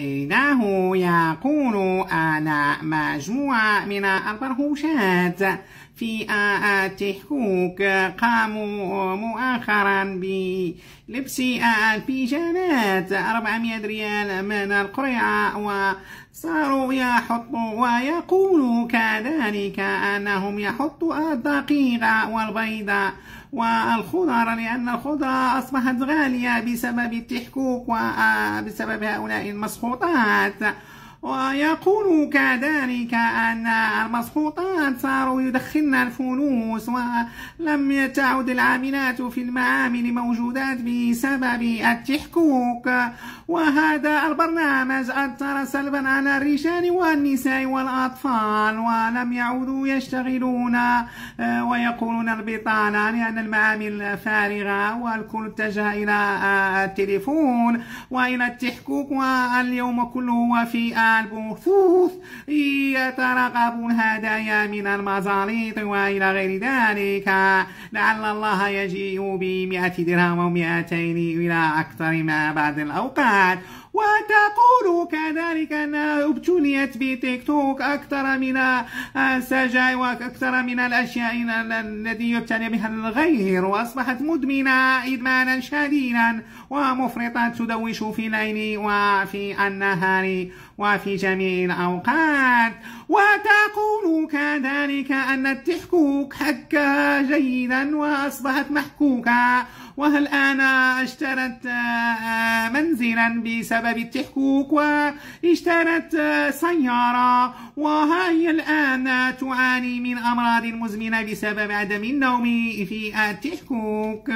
إنه يقول أنا مجموعة من البرهوشات في التحقوق قاموا مؤخرا بلبس البيجامات 400 ريال من القرعة وصاروا يحطوا ويقول كذلك أنهم يحطوا الدقيق والبيض والخضر لأن الخضر أصبحت غالية بسبب التحكوك وبسبب هؤلاء المسخون 我的孩子。ويقول كذلك أن المسقوطات صاروا يدخلن الفلوس ولم يتعد العاملات في المعامل موجودات بسبب التحكوك وهذا البرنامج أثر سلبا على الرجال والنساء والأطفال ولم يعودوا يشتغلون ويقولون البطالة لأن المعامل فارغة والكل اتجه إلى التليفون وإلى التحكوك واليوم كله في البثوث يترقبون هدايا من المزاليط وإلى غير ذلك لعل الله يجيء بمئة درهم ومئتين إلى أكثر ما بعد الأوقات وتقول كذلك أنها ابتليت بتيك توك أكثر من السجاير وأكثر من الأشياء التي يبتلي بها الغير وأصبحت مدمنة إدمانا شديدا ومفرطة تدوش في الليل وفي النهار وفي جميع الأوقات و كذلك أن التحكوك حكها جيدا وأصبحت محكوكا وهل أنا اشترت منزلا بسبب التحكوك واشترت سيارة وهي الآن تعاني من أمراض مزمنة بسبب عدم النوم في التحكوك